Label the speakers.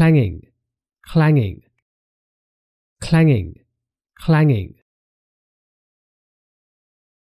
Speaker 1: clanging, clanging, clanging, clanging.